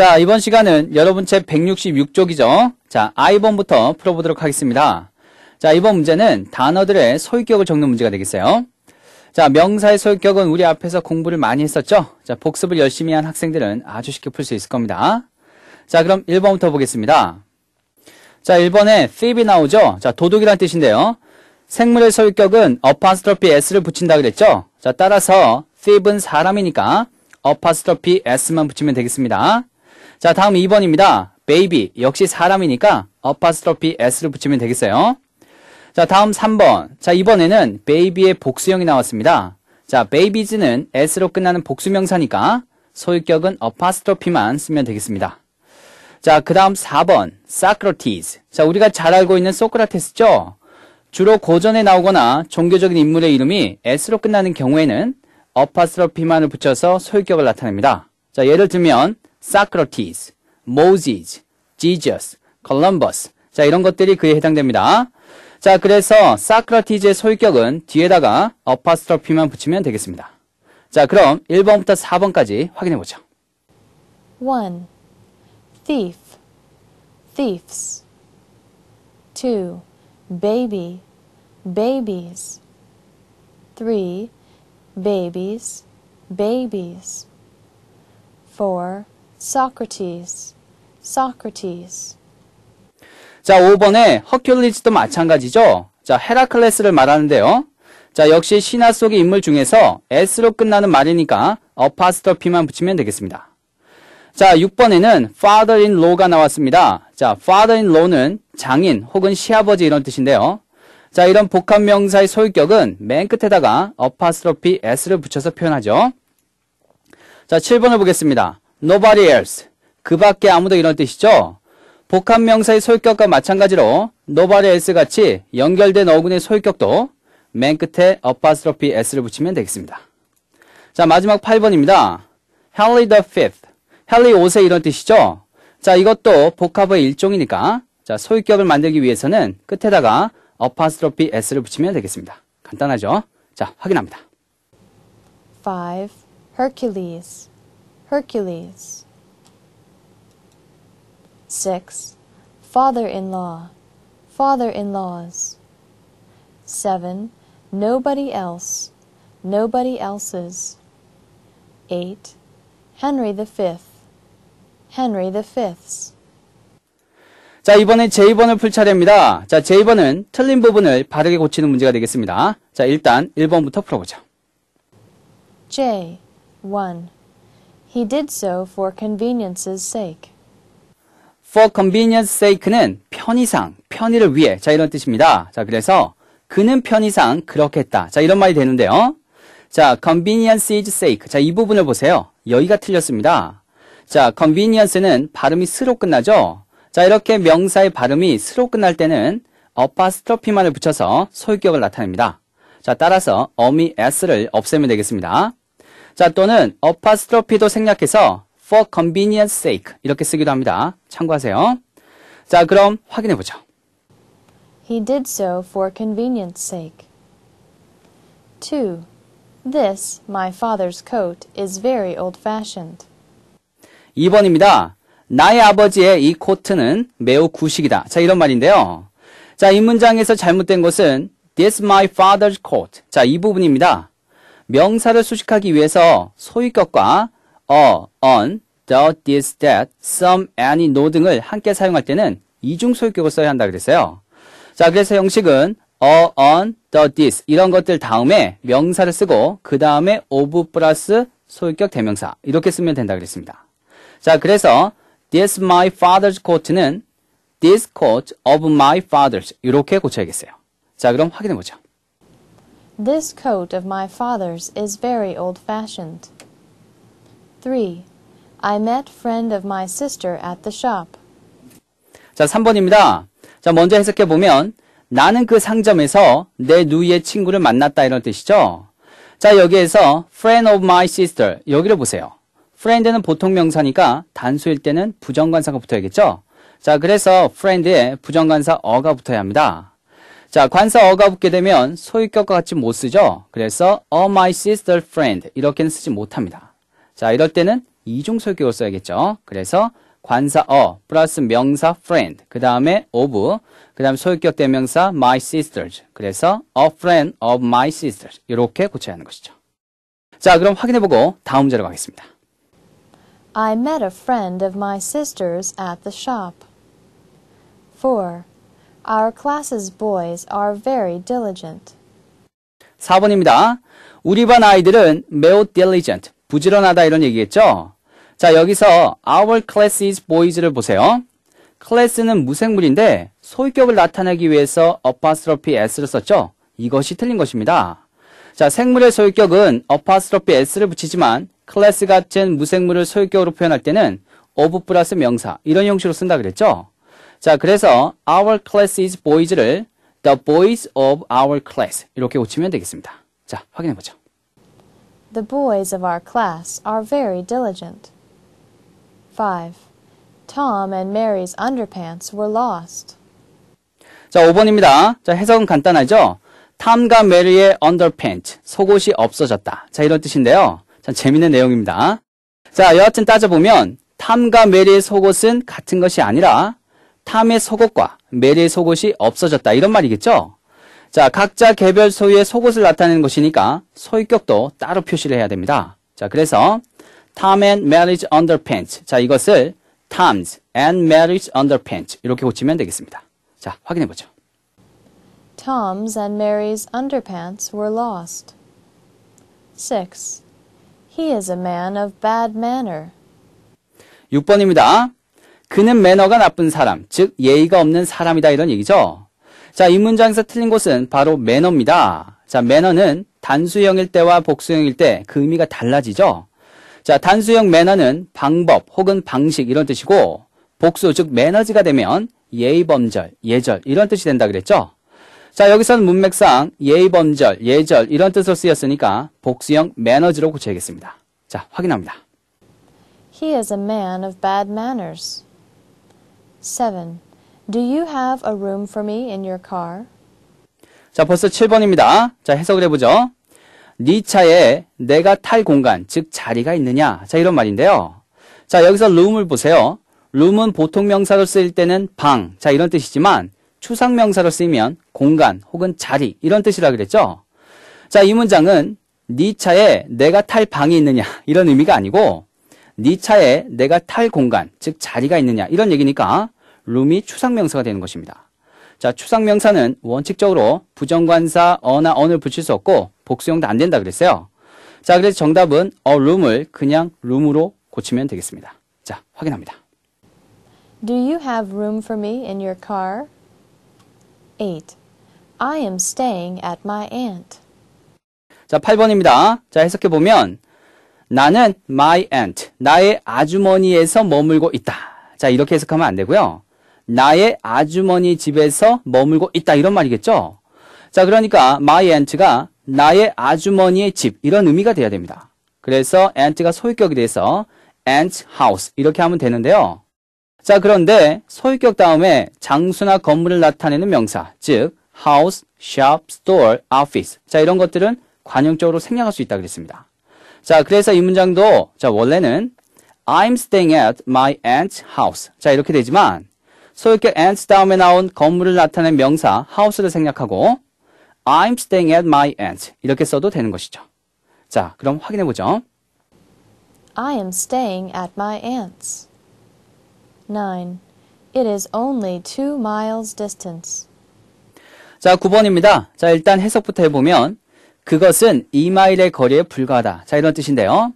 자, 이번 시간은 여러분 책 166쪽이죠. 자, 아이번부터 풀어보도록 하겠습니다. 자, 이번 문제는 단어들의 소유격을 적는 문제가 되겠어요. 자, 명사의 소유격은 우리 앞에서 공부를 많이 했었죠. 자, 복습을 열심히 한 학생들은 아주 쉽게 풀 수 있을 겁니다. 자, 그럼 1번부터 보겠습니다. 자, 1번에 thief이 나오죠. 자, 도둑이란 뜻인데요. 생물의 소유격은 어파스트로피 s를 붙인다 그랬죠. 자, 따라서 thief은 사람이니까 어파스트로피 s만 붙이면 되겠습니다. 자, 다음 2번입니다. baby. 역시 사람이니까 apostrophe s를 붙이면 되겠어요. 자, 다음 3번. 자, 이번에는 baby의 복수형이 나왔습니다. 자, babies는 s로 끝나는 복수명사니까 소유격은 apostrophe만 쓰면 되겠습니다. 자, 그 다음 4번. Socrates. 자, 우리가 잘 알고 있는 소크라테스죠? 주로 고전에 나오거나 종교적인 인물의 이름이 s로 끝나는 경우에는 apostrophe만을 붙여서 소유격을 나타냅니다. 자, 예를 들면 Socrates, Moses, Jesus, Columbus. 자, 이런 것들이 그에 해당됩니다. 자, 그래서 사크라티즈의 소유격은 뒤에다가 어파스트로피만 붙이면 되겠습니다. 자, 그럼 1번부터 4번까지 확인해 보죠. 1. thief thieves 2. baby babies 3. babies babies 4. Socrates, Socrates. 자, 5번에 허큘리스도 마찬가지죠. 자, 헤라클레스를 말하는데요. 자, 역시 신화 속의 인물 중에서 S로 끝나는 말이니까 어파스터피만 붙이면 되겠습니다. 자, 6번에는 father in law가 나왔습니다. 자, father in law는 장인 혹은 시아버지 이런 뜻인데요. 자, 이런 복합 명사의 소유격은 맨 끝에다가 어파스트로피 s를 붙여서 표현하죠. 자, 7번을 보겠습니다. nobody else. 그 밖에 아무도 이런 뜻이죠. 복합 명사의 소유격과 마찬가지로 nobody else 같이 연결된 어근의 소유격도 맨 끝에 apostrophe s를 붙이면 되겠습니다. 자, 마지막 8번입니다. Henry the fifth. 헨리 5세 이런 뜻이죠. 자, 이것도 복합의 일종이니까 자, 소유격을 만들기 위해서는 끝에다가 apostrophe s를 붙이면 되겠습니다. 간단하죠? 자, 확인합니다. 5. Hercules Hercules. 6. Father in law, father in laws. 7. Nobody else, nobody else's. 8. Henry V, Henry V's. 자, 이번에 제2번을 풀 차례입니다. 자, 제2번은 틀린 부분을 바르게 고치는 문제가 되겠습니다. 자, 일단 1번부터 풀어보죠. J 1 He did so for convenience's sake. For convenience's a k e 는 편의상, 편의를 위해. 자, 이런 뜻입니다. 자, 그래서 그는 편의상 그렇게 했다. 자, 이런 말이 되는데요. 자, convenience's sake. 자, 이 부분을 보세요. 여기가 틀렸습니다. 자, convenience는 발음이 스로 끝나죠? 자, 이렇게 명사의 발음이 스로 끝날 때는 p s t 파스 p 로피만을 붙여서 소유격을 나타냅니다. 자, 따라서 어미 s를 없애면 되겠습니다. 자, 또는 어파스트로피도 생략해서 for convenience sake 이렇게 쓰기도 합니다. 참고하세요. 자, 그럼 확인해 보죠. He did so for convenience sake. 2. This, my father's coat, is very old-fashioned. 2번입니다. 나의 아버지의 이 코트는 매우 구식이다. 자, 이런 말인데요. 자, 이 문장에서 잘못된 것은 this my father's coat. 자, 이 부분입니다. 명사를 수식하기 위해서 소유격과 어, on, the, this, that, some, any, no 등을 함께 사용할 때는 이중 소유격을 써야 한다 그랬어요. 자, 그래서 형식은 어, on, the, this 이런 것들 다음에 명사를 쓰고 그 다음에 of 플러스 소유격 대명사 이렇게 쓰면 된다 그랬습니다. 자, 그래서 this my father's coat는 this coat of my father's 이렇게 고쳐야겠어요. 자, 그럼 확인해 보죠. This coat of my father's is very old fashioned. 3. I met friend of my sister at the shop. 자, 3번입니다. 자, 먼저 해석해 보면 나는 그 상점에서 내 누이의 친구를 만났다 이런 뜻이죠. 자, 여기에서 friend of my sister 여기를 보세요. friend는 보통 명사니까 단수일 때는 부정관사가 붙어야겠죠. 자, 그래서 friend에 부정관사 어가 붙어야 합니다. 자, 관사 어가 붙게 되면 소유격과 같이 못 쓰죠. 그래서 a 어, my sister friend 이렇게는 쓰지 못합니다. 자, 이럴 때는 이중 소유격을 써야겠죠. 그래서 관사 어 플러스 명사 friend 그 다음에 of 그 다음 에 소유격 대명사 my sisters 그래서 a friend of my sisters 이렇게 고쳐야 하는 것이죠. 자, 그럼 확인해보고 다음 문제로 가겠습니다. I met a friend of my sisters at the shop. 4. Our class's boys are very diligent. 4번입니다. 우리 반 아이들은 매우 diligent, 부지런하다 이런 얘기겠죠? 자, 여기서 our class's boys를 보세요. 클래스는 무생물인데 소유격을 나타내기 위해서 apostrophe s를 썼죠? 이것이 틀린 것입니다. 자, 생물의 소유격은 apostrophe s를 붙이지만 클래스 같은 무생물을 소유격으로 표현할 때는 of 플러스 명사 이런 형식으로 쓴다 그랬죠? 자, 그래서 our class is boys를 the boys of our class 이렇게 고치면 되겠습니다. 자, 확인해 보죠. The boys of our class are very diligent. 5. Tom and Mary's underpants were lost. 자, 5번입니다. 자, 해석은 간단하죠? 탐과 메리의 underpants, 속옷이 없어졌다. 자, 이런 뜻인데요. 참 재밌는 내용입니다. 자, 여하튼 따져보면 탐과 메리의 속옷은 같은 것이 아니라 탐의 속옷과 메리의 속옷이 없어졌다. 이런 말이겠죠? 자, 각자 개별 소유의 속옷을 나타내는 것이니까 소유격도 따로 표시를 해야 됩니다. 자, 그래서 Tom and Mary's underpants. 자, 이것을 Tom's and Mary's underpants 이렇게 고치면 되겠습니다. 자, 확인해 보죠. Tom's and Mary's underpants were lost. 6. He is a man of bad manner. 6번입니다. 그는 매너가 나쁜 사람, 즉 예의가 없는 사람이다 이런 얘기죠. 자, 이 문장에서 틀린 곳은 바로 매너입니다. 자, 매너는 단수형일 때와 복수형일 때 그 의미가 달라지죠. 자, 단수형 매너는 방법 혹은 방식 이런 뜻이고 복수 즉 매너지가 되면 예의범절, 예절 이런 뜻이 된다 그랬죠. 자, 여기서는 문맥상 예의범절, 예절 이런 뜻으로 쓰였으니까 복수형 매너지로 고쳐야겠습니다. 자, 확인합니다. He is a man of bad manners. 7. Do you have a room for me in your car? 자, 벌써 7번입니다. 자, 해석을 해보죠. 네 차에 내가 탈 공간, 즉 자리가 있느냐? 자, 이런 말인데요. 자, 여기서 룸을 보세요. 룸은 보통 명사로 쓰일 때는 방, 자, 이런 뜻이지만 추상 명사로 쓰이면 공간 혹은 자리, 이런 뜻이라 그랬죠? 자, 이 문장은 네 차에 내가 탈 방이 있느냐? 이런 의미가 아니고 네 차에 내가 탈 공간, 즉 자리가 있느냐 이런 얘기니까 룸이 추상명사가 되는 것입니다. 자, 추상명사는 원칙적으로 부정관사 어나 언을 붙일 수 없고 복수형도 안 된다 그랬어요. 자, 그래서 정답은 a 어 room을 그냥 room으로 고치면 되겠습니다. 자, 확인합니다. Do you have room for me in your car? 8. I am staying at my aunt. 자, 8번입니다. 자, 해석해 보면 나는 my aunt, 나의 아주머니에서 머물고 있다. 자, 이렇게 해석하면 안 되고요. 나의 아주머니 집에서 머물고 있다. 이런 말이겠죠? 자, 그러니까 my aunt가 나의 아주머니의 집 이런 의미가 돼야 됩니다. 그래서 aunt가 소유격이 돼서 aunt house 이렇게 하면 되는데요. 자, 그런데 소유격 다음에 장수나 건물을 나타내는 명사, 즉 house, shop, store, office. 자, 이런 것들은 관용적으로 생략할 수 있다 그랬습니다. 자, 그래서 이 문장도 자, 원래는 I'm staying at my aunt's house. 자, 이렇게 되지만 소유격 aunt's 다음에 나온 건물을 나타낸 명사 house를 생략하고 I'm staying at my aunt's 이렇게 써도 되는 것이죠. 자, 그럼 확인해 보죠. I am staying at my aunt's. 9. It is only 2 miles distance. 자, 9번입니다. 자, 일단 해석부터 해보면 그것은 2마일의 거리에 불과하다. 자, 이런 뜻인데요.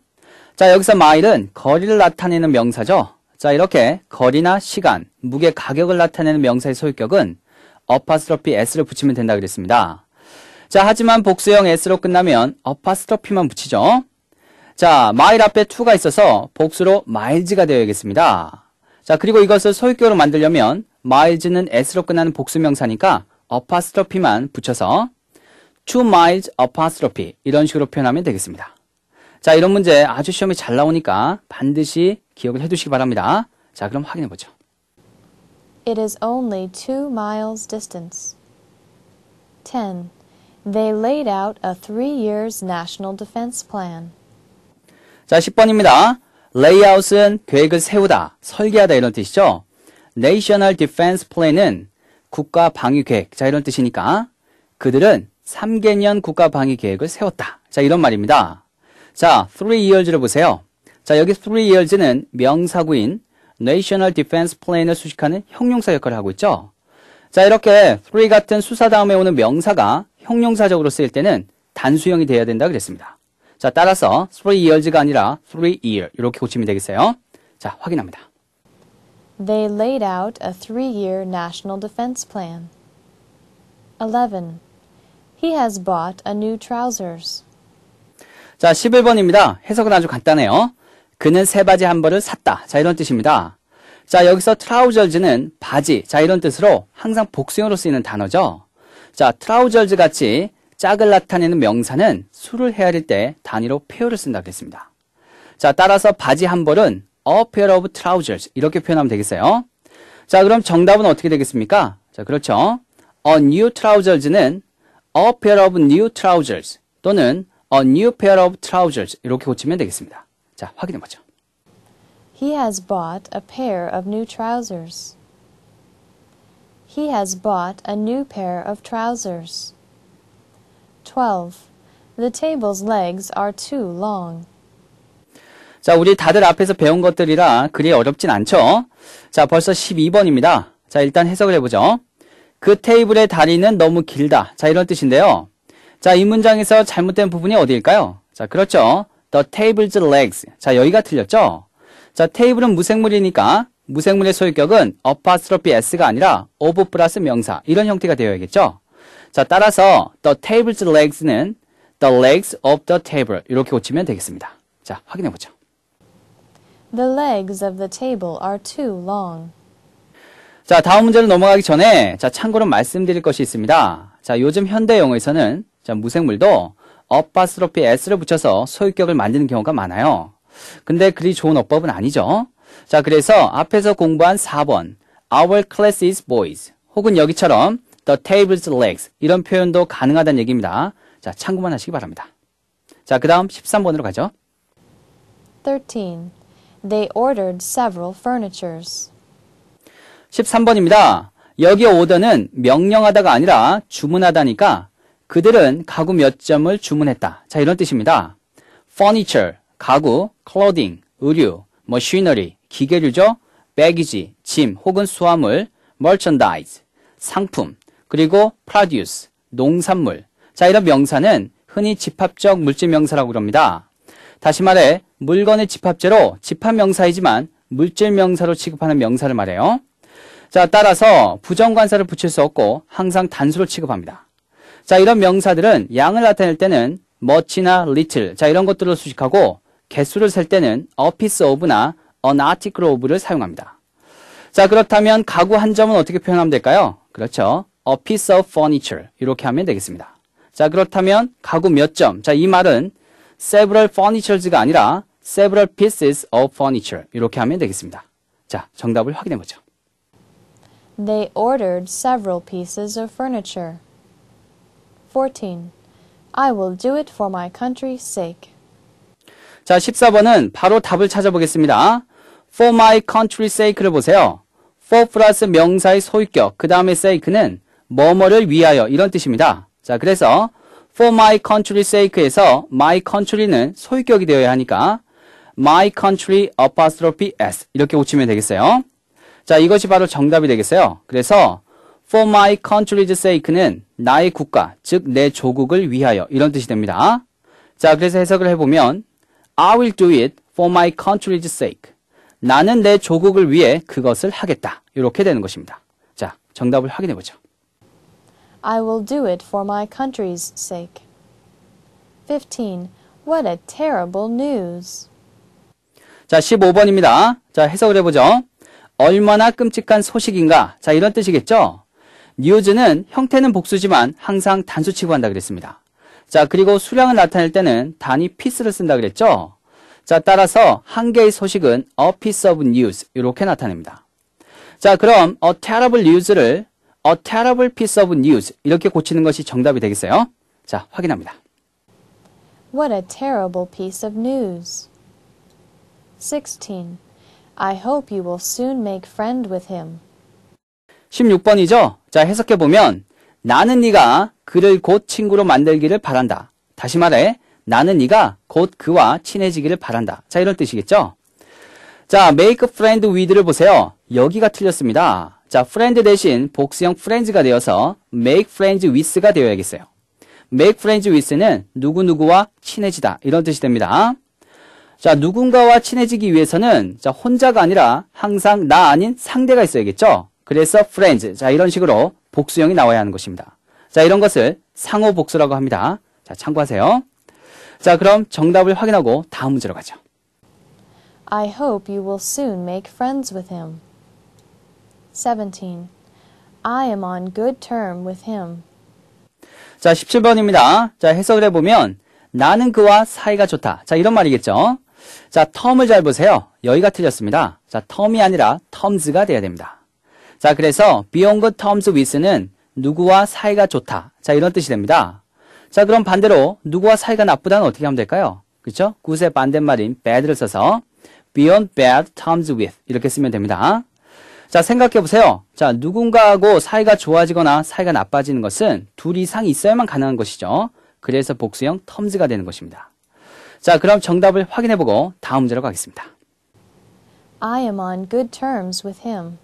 자, 여기서 마일은 거리를 나타내는 명사죠. 자, 이렇게 거리나 시간, 무게 가격을 나타내는 명사의 소유격은 어파스트로피 s를 붙이면 된다 그랬습니다. 자, 하지만 복수형 s로 끝나면 어파스트로피만 붙이죠. 자, 마일 앞에 2가 있어서 복수로 마일즈가 되어야겠습니다. 자, 그리고 이것을 소유격으로 만들려면 마일즈는 s로 끝나는 복수명사니까 어파스트로피만 붙여서 to my's apostrophe 이런 식으로 표현하면 되겠습니다. 자, 이런 문제 아주 시험이 잘 나오니까 반드시 기억을 해두시기 바랍니다. 자, 그럼 확인해 보죠. It is only two miles distance. 10. They laid out a three years national defense plan. 자, 10번입니다. layout은 계획을 세우다, 설계하다 이런 뜻이죠. national defense plan은 국가 방위 계획, 자, 이런 뜻이니까 그들은 3개년 국가방위계획을 세웠다. 자, 이런 말입니다. 자, 3years를 보세요. 자, 여기 3years는 명사구인 National Defense Plan을 수식하는 형용사 역할을 하고 있죠. 자, 이렇게 3 같은 수사 다음에 오는 명사가 형용사적으로 쓰일 때는 단수형이 돼야 된다 그랬습니다. 자, 따라서 3 years가 아니라 3 year 이렇게 고침이 되겠어요. 자, 확인합니다. They laid out a three-year national defense plan. 11. He has bought a new trousers. 자, 11번입니다. 해석은 아주 간단해요. 그는 새 바지 한 벌을 샀다. 자, 이런 뜻입니다. 자, 여기서 트라우저즈는 바지. 자, 이런 뜻으로 항상 복수형으로 쓰이는 단어죠. 자, 트라우저즈 같이 짝을 나타내는 명사는 술을 헤아릴 때 단위로 페어를 쓴다 그랬습니다. 자, 따라서 바지 한 벌은 a pair of trousers 이렇게 표현하면 되겠어요. 자, 그럼 정답은 어떻게 되겠습니까? 자, 그렇죠. a new trousers는 a pair of new trousers 또는 a new pair of trousers 이렇게 고치면 되겠습니다. 자, 확인해 보죠. He has bought a pair of new trousers. He has bought a new pair of trousers. 12. The table's legs are too long. 자, 우리 다들 앞에서 배운 것들이라 그리 어렵진 않죠? 자, 벌써 12번입니다. 자, 일단 해석을 해보죠. 그 테이블의 다리는 너무 길다. 자, 이런 뜻인데요. 자, 이 문장에서 잘못된 부분이 어디일까요? 자, 그렇죠. The table's legs. 자, 여기가 틀렸죠? 자, 테이블은 무생물이니까 무생물의 소유격은 apostrophe s가 아니라 of 플러스 명사 이런 형태가 되어야겠죠. 자, 따라서 the table's legs는 the legs of the table 이렇게 고치면 되겠습니다. 자, 확인해 보죠. The legs of the table are too long. 자, 다음 문제로 넘어가기 전에 자, 참고로 말씀드릴 것이 있습니다. 자, 요즘 현대 영어에서는 자, 무생물도 어파스로피 s를 붙여서 소유격을 만드는 경우가 많아요. 근데 그리 좋은 어법은 아니죠. 자, 그래서 앞에서 공부한 4번 Our class is boys 혹은 여기처럼 The table's legs 이런 표현도 가능하다는 얘기입니다. 자, 참고만 하시기 바랍니다. 자, 그 다음 13번으로 가죠. 13. They ordered several furnitures. 13번입니다. 여기에 오더는 명령하다가 아니라 주문하다니까 그들은 가구 몇 점을 주문했다. 자, 이런 뜻입니다. furniture, 가구, clothing, 의류, machinery, 기계류죠. baggage, 짐 혹은 수화물, merchandise, 상품, 그리고 produce, 농산물. 자, 이런 명사는 흔히 집합적 물질 명사라고 그럽니다. 다시 말해 물건의 집합제로 집합 명사이지만 물질 명사로 취급하는 명사를 말해요. 자, 따라서 부정관사를 붙일 수 없고 항상 단수를 취급합니다. 자, 이런 명사들은 양을 나타낼 때는 much나 little 자, 이런 것들을 수식하고 개수를 셀 때는 a piece of나 an article of를 사용합니다. 자, 그렇다면 가구 한 점은 어떻게 표현하면 될까요? 그렇죠. a piece of furniture 이렇게 하면 되겠습니다. 자, 그렇다면 가구 몇 점? 자, 이 말은 several furnitures가 아니라 several pieces of furniture 이렇게 하면 되겠습니다. 자, 정답을 확인해 보죠. They ordered several pieces of furniture. 14. I will do it for my country's sake. 자, 14번은 바로 답을 찾아보겠습니다. for my country's sake를 보세요. for 플러스 명사의 소유격, 그 다음에 sake는 뭐뭐를 위하여 이런 뜻입니다. 자, 그래서 for my country's sake에서 my country는 소유격이 되어야 하니까 my country apostrophe s 이렇게 고치면 되겠어요. 자, 이것이 바로 정답이 되겠어요. 그래서 for my country's sake는 나의 국가, 즉 내 조국을 위하여 이런 뜻이 됩니다. 자, 그래서 해석을 해보면 I will do it for my country's sake. 나는 내 조국을 위해 그것을 하겠다. 이렇게 되는 것입니다. 자, 정답을 확인해 보죠. I will do it for my country's sake. 15. What a terrible news. 자, 15번입니다. 자, 해석을 해보죠. 얼마나 끔찍한 소식인가. 자, 이런 뜻이겠죠? 뉴즈는 형태는 복수지만 항상 단수치고 한다 그랬습니다. 자, 그리고 수량을 나타낼 때는 단위 피스를 쓴다 그랬죠? 자, 따라서 한 개의 소식은 a piece of news 이렇게 나타냅니다. 자, 그럼 a terrible news를 a terrible piece of news 이렇게 고치는 것이 정답이 되겠어요? 자, 확인합니다. What a terrible piece of news. 16. I hope you will soon make friend with him. 16번이죠? 자, 해석해 보면 나는 네가 그를 곧 친구로 만들기를 바란다. 다시 말해 나는 네가 곧 그와 친해지기를 바란다. 자, 이런 뜻이겠죠? 자, make friend with를 보세요. 여기가 틀렸습니다. 자, friend 대신 복수형 friends가 되어서 make friends with가 되어야겠어요. make friends with는 누구누구와 친해지다. 이런 뜻이 됩니다. 자, 누군가와 친해지기 위해서는 자, 혼자가 아니라 항상 나 아닌 상대가 있어야겠죠? 그래서 friends. 자, 이런 식으로 복수형이 나와야 하는 것입니다. 자, 이런 것을 상호 복수라고 합니다. 자, 참고하세요. 자, 그럼 정답을 확인하고 다음 문제로 가죠. I hope you will soon make friends with him. 17. I am on good term with him. 자, 17번입니다. 자, 해석을 해보면 나는 그와 사이가 좋다. 자, 이런 말이겠죠. 자, 텀을 잘 보세요. 여기가 틀렸습니다. 자, 텀이 아니라 텀즈가 돼야 됩니다. 자, 그래서 beyond good terms with는 누구와 사이가 좋다. 자, 이런 뜻이 됩니다. 자, 그럼 반대로 누구와 사이가 나쁘다는 어떻게 하면 될까요? 그쵸? 굿의 반대말인 bad를 써서 beyond bad terms with 이렇게 쓰면 됩니다. 자, 생각해 보세요. 자, 누군가하고 사이가 좋아지거나 사이가 나빠지는 것은 둘 이상 있어야만 가능한 것이죠. 그래서 복수형 텀즈가 되는 것입니다. 자, 그럼 정답을 확인해 보고 다음 문제로 가겠습니다. I am on good terms with him.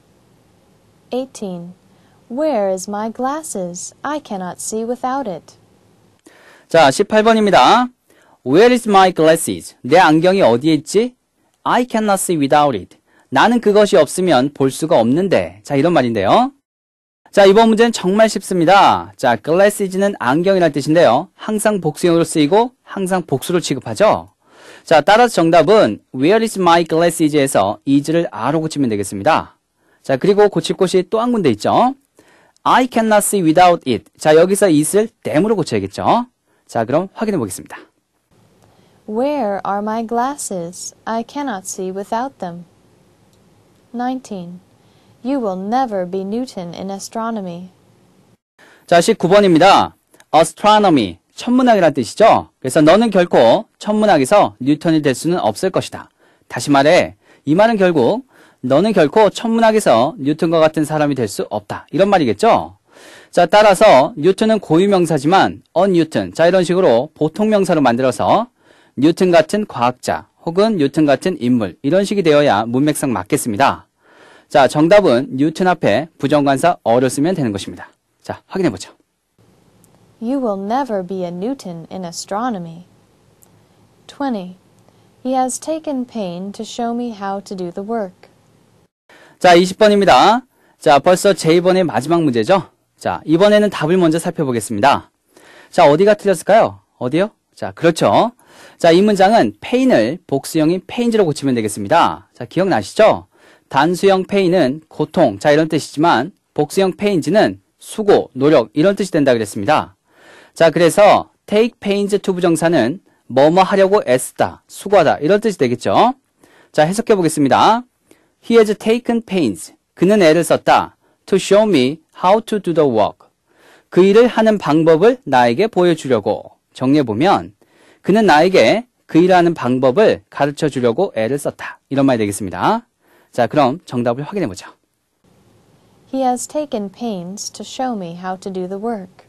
18. Where is my glasses? I cannot see without it. 자, 18번입니다. Where is my glasses? 내 안경이 어디에 있지? I cannot see without it. 나는 그것이 없으면 볼 수가 없는데. 자, 이런 말인데요. 자, 이번 문제는 정말 쉽습니다. 자, glass is는 안경이란 뜻인데요. 항상 복수형으로 쓰이고 항상 복수로 취급하죠. 자, 따라서 정답은 where is my glass is에서 is를 r로 고치면 되겠습니다. 자, 그리고 고칠 곳이 또 한 군데 있죠. I cannot see without it. 자, 여기서 it을 them으로 고쳐야겠죠. 자, 그럼 확인해 보겠습니다. Where are my glasses? I cannot see without them. 19. You will never be Newton in astronomy. 자, 19번입니다. astronomy, 천문학이란 뜻이죠. 그래서 너는 결코 천문학에서 뉴턴이 될 수는 없을 것이다. 다시 말해, 이 말은 결국 너는 결코 천문학에서 뉴턴과 같은 사람이 될 수 없다. 이런 말이겠죠? 자, 따라서 뉴턴은 고유명사지만 언뉴턴, 자 이런 식으로 보통 명사로 만들어서 뉴턴 같은 과학자 혹은 뉴턴 같은 인물 이런 식이 되어야 문맥상 맞겠습니다. 자, 정답은 뉴턴 앞에 부정관사 어를 쓰면 되는 것입니다. 자, 확인해 보죠. You will never be a Newton in astronomy. 20. He has taken pain to show me how to do the work. 자, 20번입니다. 자, 벌써 제2번의 마지막 문제죠? 자, 이번에는 답을 먼저 살펴보겠습니다. 자, 어디가 틀렸을까요? 어디요? 자, 그렇죠. 자, 이 문장은 pain을 복수형인 paint로 고치면 되겠습니다. 자, 기억나시죠? 단수형 페인은 고통, 자 이런 뜻이지만 복수형 페인지는 수고, 노력 이런 뜻이 된다 그랬습니다. 자 그래서 take pains to 부정사는 뭐뭐 하려고 애쓰다, 수고하다 이런 뜻이 되겠죠. 자 해석해 보겠습니다. He has taken pains. 그는 애를 썼다. To show me how to do the work. 그 일을 하는 방법을 나에게 보여주려고. 정리해보면 그는 나에게 그 일하는 방법을 가르쳐 주려고 애를 썼다. 이런 말이 되겠습니다. 자, 그럼 정답을 확인해 보죠. He has taken pains to show me how to do the work.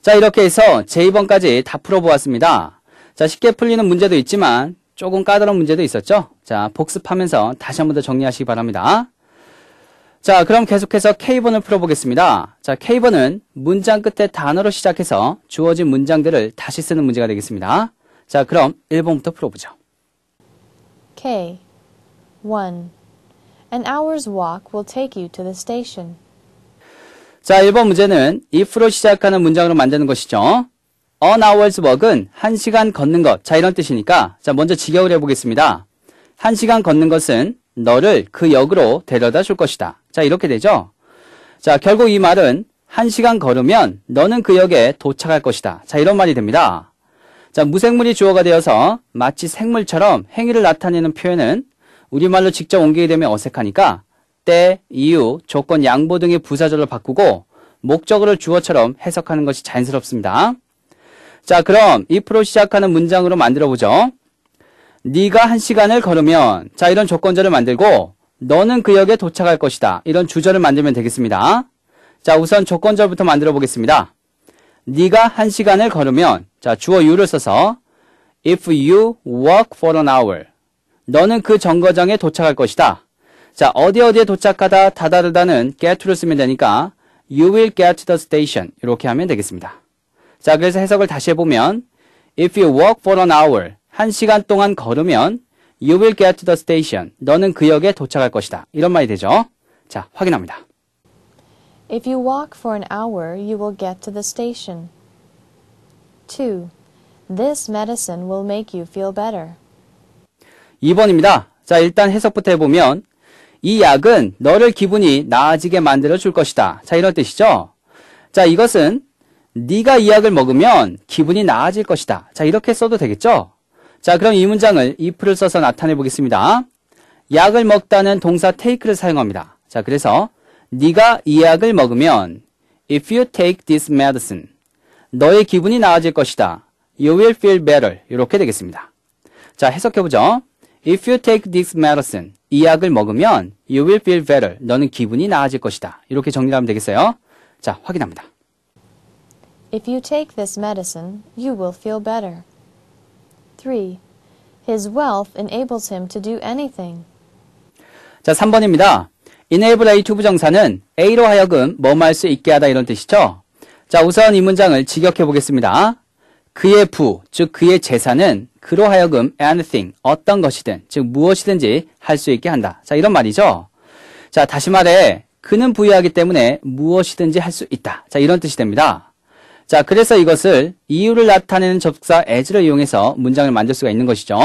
자, 이렇게 해서 제2번까지 다 풀어보았습니다. 자, 쉽게 풀리는 문제도 있지만 조금 까다로운 문제도 있었죠? 자, 복습하면서 다시 한 번 더 정리하시기 바랍니다. 자, 그럼 계속해서 K번을 풀어보겠습니다. 자, K번은 문장 끝에 단어로 시작해서 주어진 문장들을 다시 쓰는 문제가 되겠습니다. 자, 그럼 1번부터 풀어보죠. K. 1. An hour's walk will take you to the station. 자, 1번 문제는 if로 시작하는 문장으로 만드는 것이죠. an hour's walk은 1시간 걷는 것. 자, 이런 뜻이니까 자, 먼저 직역을 해보겠습니다. 1시간 걷는 것은 너를 그 역으로 데려다 줄 것이다. 자, 이렇게 되죠. 자, 결국 이 말은 1시간 걸으면 너는 그 역에 도착할 것이다. 자, 이런 말이 됩니다. 자, 무생물이 주어가 되어서 마치 생물처럼 행위를 나타내는 표현은 우리말로 직접 옮기게 되면 어색하니까 때, 이유, 조건, 양보 등의 부사절을 바꾸고 목적어를 주어처럼 해석하는 것이 자연스럽습니다. 자, 그럼 if로 시작하는 문장으로 만들어 보죠. 네가 한 시간을 걸으면 자, 이런 조건절을 만들고 너는 그 역에 도착할 것이다. 이런 주절을 만들면 되겠습니다. 자, 우선 조건절부터 만들어 보겠습니다. 네가 한 시간을 걸으면 자, 주어 you를 써서 if you walk for an hour 너는 그 정거장에 도착할 것이다. 자, 어디 어디에 도착하다, 다다르다는 get를 쓰면 되니까 you will get to the station 이렇게 하면 되겠습니다. 자, 그래서 해석을 다시 해보면 if you walk for an hour 한 시간 동안 걸으면 you will get to the station 너는 그 역에 도착할 것이다. 이런 말이 되죠. 자, 확인합니다. If you walk for an hour, you will get to the station. 2. This medicine will make you feel better. 2번입니다. 자, 일단 해석부터 해보면 이 약은 너를 기분이 나아지게 만들어 줄 것이다. 자, 이런 뜻이죠. 자, 이것은 네가 이 약을 먹으면 기분이 나아질 것이다. 자, 이렇게 써도 되겠죠? 자, 그럼 이 문장을 if를 써서 나타내 보겠습니다. 약을 먹다는 동사 take를 사용합니다. 자, 그래서 네가 이 약을 먹으면 if you take this medicine 너의 기분이 나아질 것이다. you will feel better. 이렇게 되겠습니다. 자, 해석해 보죠. If you take this medicine, 이 약을 먹으면 you will feel better. 너는 기분이 나아질 것이다. 이렇게 정리하면 되겠어요. 자, 확인합니다. If you take this medicine, you will feel better. 3. His wealth enables him to do anything. 자, 3번입니다. enable A 투부정사는 A로 하여금 뭐뭐할 수 있게 하다 이런 뜻이죠. 자, 우선 이 문장을 직역해 보겠습니다. 그의 부, 즉 그의 재산은 그로 하여금 anything, 어떤 것이든, 즉 무엇이든지 할 수 있게 한다. 자, 이런 말이죠. 자, 다시 말해, 그는 부여하기 때문에 무엇이든지 할 수 있다. 자, 이런 뜻이 됩니다. 자, 그래서 이것을 이유를 나타내는 접속사 as를 이용해서 문장을 만들 수가 있는 것이죠.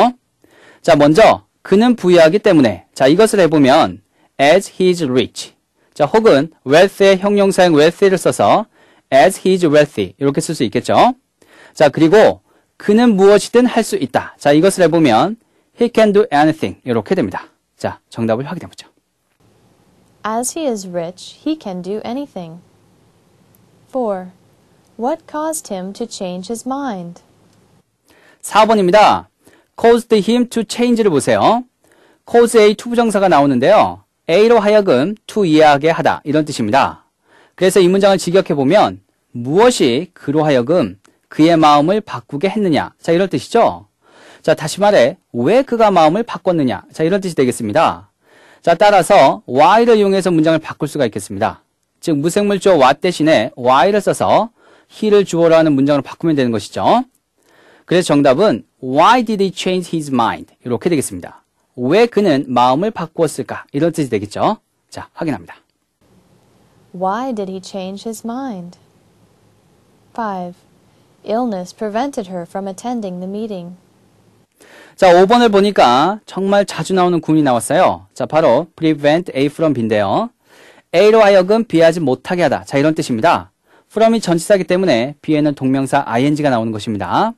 자, 먼저, 그는 부여하기 때문에, 자, 이것을 해보면, as he's rich. 자, 혹은 wealth의 형용사인 wealthy를 써서 as he's wealthy. 이렇게 쓸 수 있겠죠. 자, 그리고 그는 무엇이든 할 수 있다. 자, 이것을 해보면 he can do anything 이렇게 됩니다. 자, 정답을 확인해 보죠. As he is rich, he can do anything. 4. What caused him to change his mind? 4번입니다. caused him to change를 보세요. cause의 투부정사가 나오는데요. A로 하여금 to 이해하게 하다 이런 뜻입니다. 그래서 이 문장을 직역해 보면 무엇이 그로 하여금 그의 마음을 바꾸게 했느냐. 자, 이럴 뜻이죠. 자, 다시 말해, 왜 그가 마음을 바꿨느냐. 자, 이런 뜻이 되겠습니다. 자, 따라서 why를 이용해서 문장을 바꿀 수가 있겠습니다. 즉, 무생물조 what 대신에 why를 써서 he를 주어로 하는 문장으로 바꾸면 되는 것이죠. 그래서 정답은 why did he change his mind? 이렇게 되겠습니다. 왜 그는 마음을 바꾸었을까? 이런 뜻이 되겠죠. 자, 확인합니다. Why did he change his mind? 5. illness prevented her from attending the meeting. 자, 5번을 보니까 정말 자주 나오는 구문이 나왔어요. 자, 바로 prevent A from B인데요. A로 하여금 B하지 못하게 하다. 자, 이런 뜻입니다. from이 전치사기 때문에 B에는 동명사 ing가 나오는 것입니다.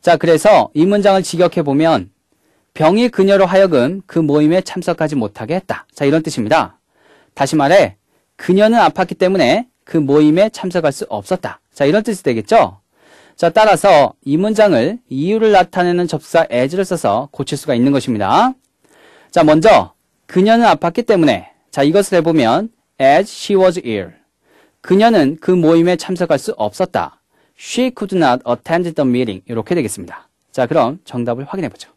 자, 그래서 이 문장을 직역해 보면 병이 그녀로 하여금 그 모임에 참석하지 못하게 했다. 자, 이런 뜻입니다. 다시 말해, 그녀는 아팠기 때문에 그 모임에 참석할 수 없었다. 자, 이런 뜻이 되겠죠? 자, 따라서 이 문장을 이유를 나타내는 접사 as를 써서 고칠 수가 있는 것입니다. 자, 먼저 그녀는 아팠기 때문에 자, 이것을 해보면 as she was ill. 그녀는 그 모임에 참석할 수 없었다. She could not attend the meeting. 이렇게 되겠습니다. 자, 그럼 정답을 확인해 보죠.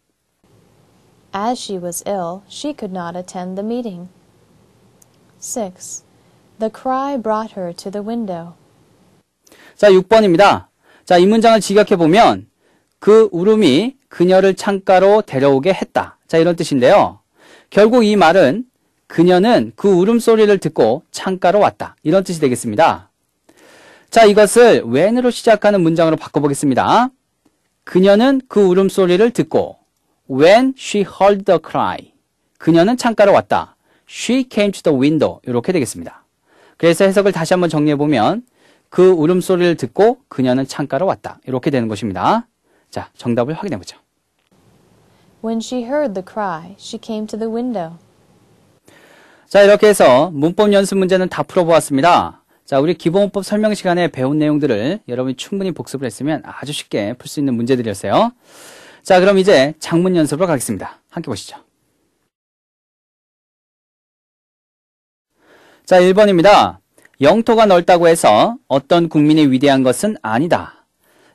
As she was ill, she could not attend the meeting. 6. The cry brought her to the window. 자, 6번입니다. 자, 이 문장을 직역해 보면 그 울음이 그녀를 창가로 데려오게 했다. 자, 이런 뜻인데요. 결국 이 말은 그녀는 그 울음소리를 듣고 창가로 왔다. 이런 뜻이 되겠습니다. 자, 이것을 when으로 시작하는 문장으로 바꿔보겠습니다. 그녀는 그 울음소리를 듣고 when she heard the cry. 그녀는 창가로 왔다. she came to the window. 이렇게 되겠습니다. 그래서 해석을 다시 한번 정리해보면 그 울음소리를 듣고 그녀는 창가로 왔다. 이렇게 되는 것입니다. 자, 정답을 확인해 보죠. When she heard the cry, she came to the window. 자, 이렇게 해서 문법 연습 문제는 다 풀어보았습니다. 자, 우리 기본문법 설명 시간에 배운 내용들을 여러분이 충분히 복습을 했으면 아주 쉽게 풀 수 있는 문제들이었어요. 자, 그럼 이제 장문 연습으로 가겠습니다. 함께 보시죠. 자, 1번입니다. 영토가 넓다고 해서 어떤 국민이 위대한 것은 아니다.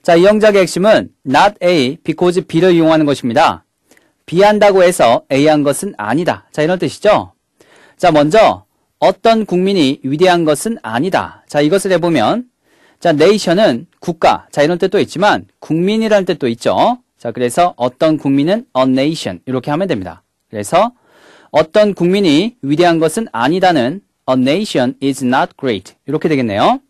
자, 이 영작의 핵심은 not A because B를 이용하는 것입니다. B한다고 해서 A한 것은 아니다. 자, 이런 뜻이죠. 자, 먼저 어떤 국민이 위대한 것은 아니다. 자, 이것을 해보면 자, 네이션은 국가. 자, 이런 뜻도 있지만 국민이라는 뜻도 있죠. 자, 그래서 어떤 국민은 a nation 이렇게 하면 됩니다. 그래서 어떤 국민이 위대한 것은 아니다는 A nation is not great. 이렇게 되겠네요.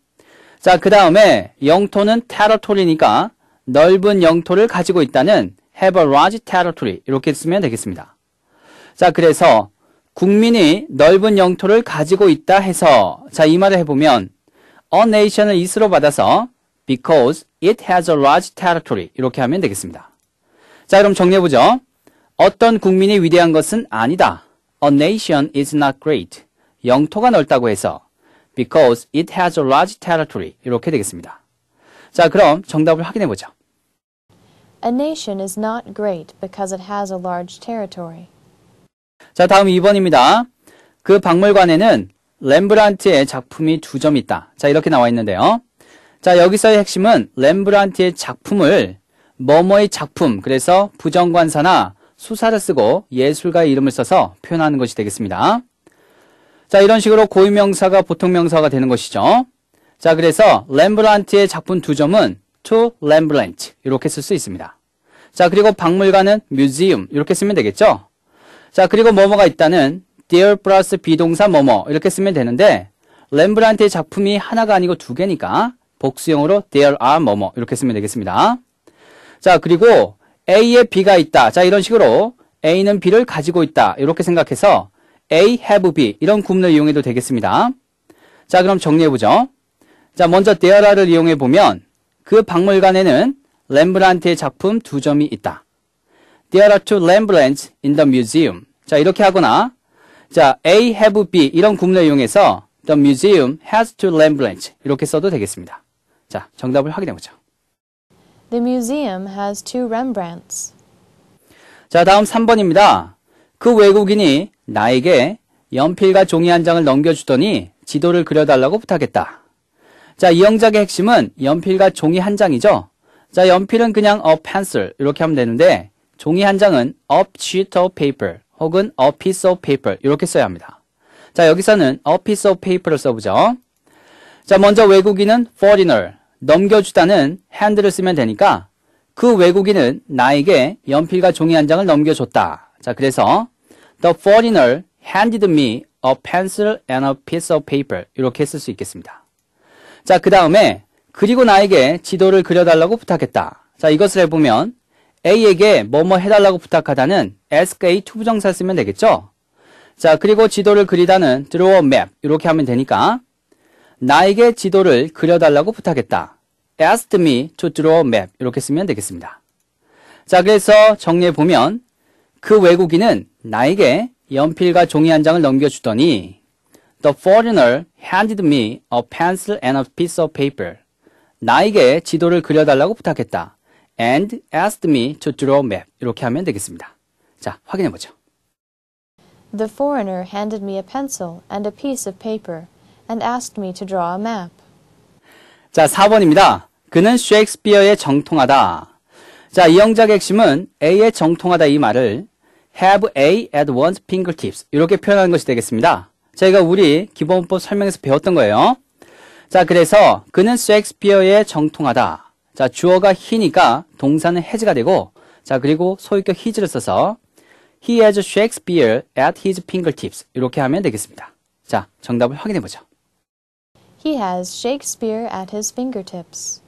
자, 그 다음에 영토는 territory니까 넓은 영토를 가지고 있다는 have a large territory 이렇게 쓰면 되겠습니다. 자, 그래서 국민이 넓은 영토를 가지고 있다 해서 자, 이 말을 해보면 a nation을 is로 받아서 because it has a large territory 이렇게 하면 되겠습니다. 자, 그럼 정리해보죠. 어떤 국민이 위대한 것은 아니다. A nation is not great. 영토가 넓다고 해서 because it has a large territory 이렇게 되겠습니다. 자, 그럼 정답을 확인해 보죠. A nation is not great because it has a large territory. 자, 다음 2번입니다. 그 박물관에는 렘브란트의 작품이 두 점 있다. 자, 이렇게 나와 있는데요. 자, 여기서의 핵심은 렘브란트의 작품을 뭐뭐의 작품, 그래서 부정관사나 수사를 쓰고 예술가의 이름을 써서 표현하는 것이 되겠습니다. 자, 이런 식으로 고유명사가 보통명사가 되는 것이죠. 자, 그래서 렘브란트의 작품 두 점은 to Rembrandt 이렇게 쓸 수 있습니다. 자, 그리고 박물관은 museum 이렇게 쓰면 되겠죠. 자, 그리고 뭐뭐가 있다는 dear 플러스 비동사 뭐뭐 이렇게 쓰면 되는데 렘브란트의 작품이 하나가 아니고 두 개니까 복수형으로 there are 뭐뭐 이렇게 쓰면 되겠습니다. 자, 그리고 A에 B가 있다. 자, 이런 식으로 A는 B를 가지고 있다. 이렇게 생각해서 A, have, B 이런 구문을 이용해도 되겠습니다. 자 그럼 정리해보죠. 자 먼저 데어 r 를 이용해보면 그 박물관에는 렘브란트의 작품 두 점이 있다. There are two Rembrandts in the museum. 자 이렇게 하거나 자 A, have, B 이런 구문을 이용해서 The museum has two Rembrandts 이렇게 써도 되겠습니다. 자 정답을 확인해보죠. The museum has two Rembrandts. 자 다음 3번입니다. 그 외국인이 나에게 연필과 종이 한 장을 넘겨주더니 지도를 그려달라고 부탁했다. 자, 이 영작의 핵심은 연필과 종이 한 장이죠. 자, 연필은 그냥 a pencil 이렇게 하면 되는데 종이 한 장은 a sheet of paper 혹은 a piece of paper 이렇게 써야 합니다. 자, 여기서는 a piece of paper를 써보죠. 자, 먼저 외국인은 foreigner, 넘겨주다는 hand를 쓰면 되니까 그 외국인은 나에게 연필과 종이 한 장을 넘겨줬다. 자, 그래서 The foreigner handed me a pencil and a piece of paper. 이렇게 쓸 수 있겠습니다. 자, 그 다음에 그리고 나에게 지도를 그려달라고 부탁했다. 자, 이것을 해보면 A에게 뭐뭐 해달라고 부탁하다는 askA 투부정사 쓰면 되겠죠? 자, 그리고 지도를 그리다는 draw a map 이렇게 하면 되니까 나에게 지도를 그려달라고 부탁했다. asked me to draw a map 이렇게 쓰면 되겠습니다. 자, 그래서 정리해보면 그 외국인은 나에게 연필과 종이 한 장을 넘겨주더니 The foreigner handed me a pencil and a piece of paper. 나에게 지도를 그려달라고 부탁했다. and asked me to draw a map. 이렇게 하면 되겠습니다. 자, 확인해 보죠. The foreigner handed me a pencil and a piece of paper and asked me to draw a map. 자, 4번입니다. 그는 셰익스피어에 정통하다. 자, 이 영작의 핵심은 A에 정통하다 이 말을 have A at one's fingertips 이렇게 표현하는 것이 되겠습니다. 저희가 우리 기본법 설명에서 배웠던 거예요. 자, 그래서 그는 셰익스피어에 정통하다. 자, 주어가 he니까 동사는 has가 되고 자, 그리고 소유격 his를 써서 he has Shakespeare at his fingertips 이렇게 하면 되겠습니다. 자, 정답을 확인해 보죠. He has Shakespeare at his fingertips.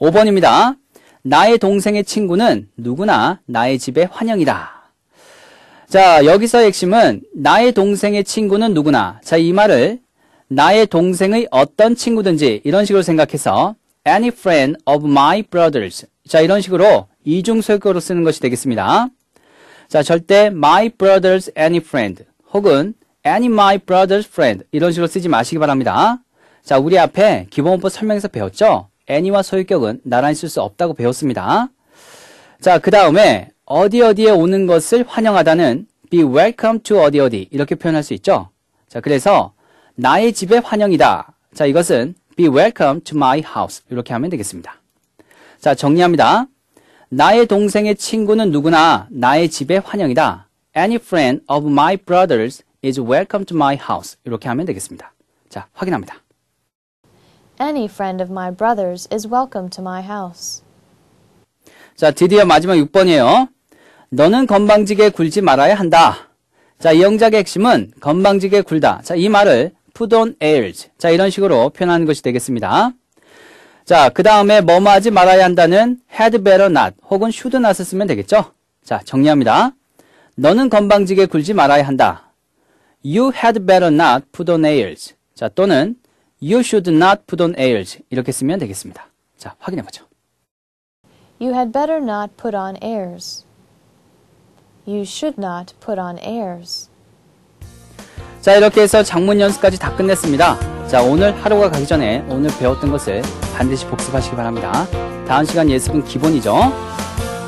5번입니다. 나의 동생의 친구는 누구나 나의 집에 환영이다. 자, 여기서의 핵심은 나의 동생의 친구는 누구나. 자, 이 말을 나의 동생의 어떤 친구든지 이런 식으로 생각해서 any friend of my brothers. 자, 이런 식으로 이중설유격으로 쓰는 것이 되겠습니다. 자, 절대 my brother's any friend 혹은 any my brother's friend 이런 식으로 쓰지 마시기 바랍니다. 자, 우리 앞에 기본법 설명에서 배웠죠? 애니와 소유격은 나란히 쓸 수 없다고 배웠습니다. 자, 그 다음에 어디 어디에 오는 것을 환영하다는 be welcome to 어디 어디 이렇게 표현할 수 있죠. 자, 그래서 나의 집에 환영이다. 자, 이것은 be welcome to my house 이렇게 하면 되겠습니다. 자, 정리합니다. 나의 동생의 친구는 누구나 나의 집에 환영이다. Any friend of my brothers is welcome to my house 이렇게 하면 되겠습니다. 자, 확인합니다. Any friend of my brother's is welcome to my house. 자, 드디어 마지막 6번이에요. 너는 건방지게 굴지 말아야 한다. 자, 이 영작의 핵심은 건방지게 굴다. 자, 이 말을 put on airs. 자, 이런 식으로 표현하는 것이 되겠습니다. 자, 그 다음에 뭐뭐 하지 말아야 한다는 had better not 혹은 should n o t 쓰면 되겠죠? 자, 정리합니다. 너는 건방지게 굴지 말아야 한다. You had better not put on airs. 자, 또는 You should not put on airs. 이렇게 쓰면 되겠습니다. 자, 확인해 보죠. You had better not put on airs. You should not put on airs. 자, 이렇게 해서 작문 연습까지 다 끝냈습니다. 자, 오늘 하루가 가기 전에 오늘 배웠던 것을 반드시 복습하시기 바랍니다. 다음 시간 예습은 기본이죠.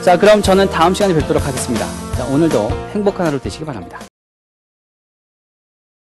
자, 그럼 저는 다음 시간에 뵙도록 하겠습니다. 자, 오늘도 행복한 하루 되시기 바랍니다.